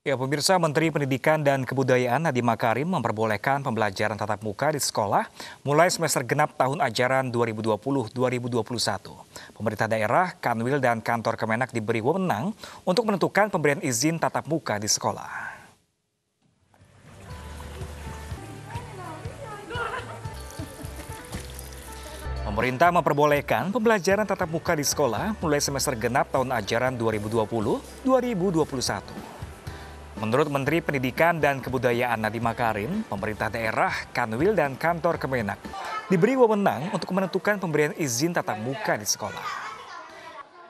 Ya, pemirsa Menteri Pendidikan dan Kebudayaan Nadiem Makarim memperbolehkan pembelajaran tatap muka di sekolah mulai semester genap tahun ajaran 2020-2021. Pemerintah daerah, Kanwil dan kantor Kemenak diberi wewenang untuk menentukan pemberian izin tatap muka di sekolah. Pemerintah memperbolehkan pembelajaran tatap muka di sekolah mulai semester genap tahun ajaran 2020-2021. Menurut Menteri Pendidikan dan Kebudayaan Nadiem Makarim, pemerintah daerah, Kanwil, dan kantor Kemenak diberi wewenang untuk menentukan pemberian izin tatap muka di sekolah.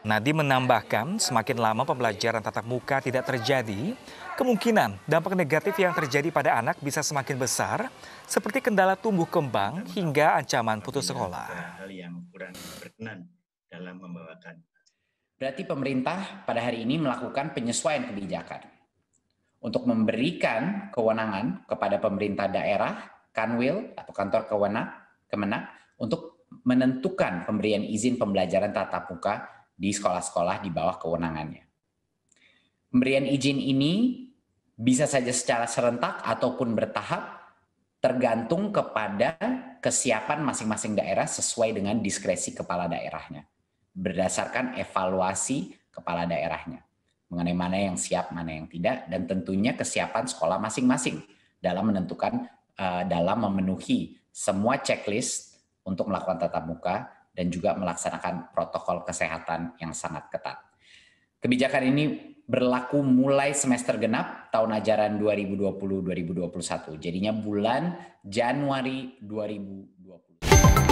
Nadi menambahkan, semakin lama pembelajaran tatap muka tidak terjadi, kemungkinan dampak negatif yang terjadi pada anak bisa semakin besar, seperti kendala tumbuh kembang hingga ancaman putus sekolah. Hal yang kurang berkenan dalam membawakan. Berarti pemerintah pada hari ini melakukan penyesuaian kebijakan untuk memberikan kewenangan kepada pemerintah daerah, kanwil atau kantor kewenang, kemenang untuk menentukan pemberian izin pembelajaran tatap muka di sekolah-sekolah di bawah kewenangannya. Pemberian izin ini bisa saja secara serentak ataupun bertahap tergantung kepada kesiapan masing-masing daerah sesuai dengan diskresi kepala daerahnya berdasarkan evaluasi kepala daerahnya mengenai mana yang siap, mana yang tidak, dan tentunya kesiapan sekolah masing-masing dalam menentukan, eh, dalam memenuhi semua checklist untuk melakukan tatap muka dan juga melaksanakan protokol kesehatan yang sangat ketat. Kebijakan ini berlaku mulai semester genap tahun ajaran 2020-2021. Jadinya bulan Januari 2020.